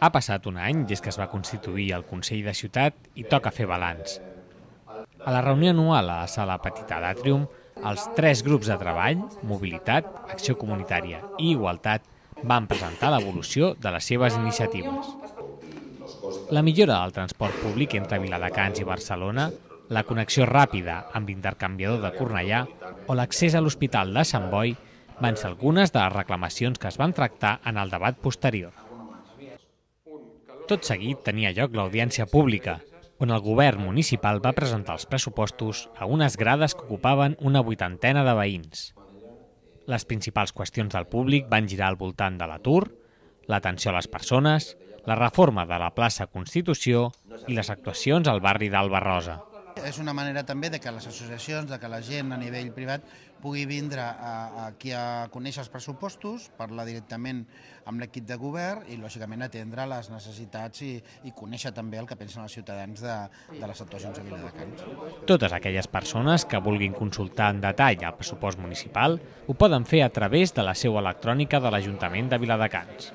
Ha passat un any des que es va constituir el Consell de Ciutat i toca fer balanç. A la reunió anual a la sala petita d'Àtrium, els tres grups de treball, Mobilitat, Acció Comunitària i Igualtat, van presentar l'evolució de les seves iniciatives. La millora del transport públic entre Viladecans i Barcelona, la connexió ràpida amb l'intercanviador de Cornellà o l'accés a l'Hospital de Sant Boi van ser algunes de les reclamacions que es van tractar en el debat posterior. Tot seguit tenia lloc l'audiència pública, on el govern municipal va presentar els pressupostos a unes grades que ocupaven una vuitantena de veïns. Les principals qüestions del públic van girar al voltant de l'atur, l'atenció a les persones, la reforma de la plaça Constitució i les actuacions al barri d'Alba Rosa. És una manera també de que les associacions, de que la gent a nivell privat pugui vindre aquí a conèixer els pressupostos, parlar directament amb l'equip de govern i, lògicament, atendre les necessitats i, i conèixer també el que pensen els ciutadans de, de les actuacions a Viladecans. Totes aquelles persones que vulguin consultar en detall el pressupost municipal ho poden fer a través de la seu electrònica de l'Ajuntament de Viladecans.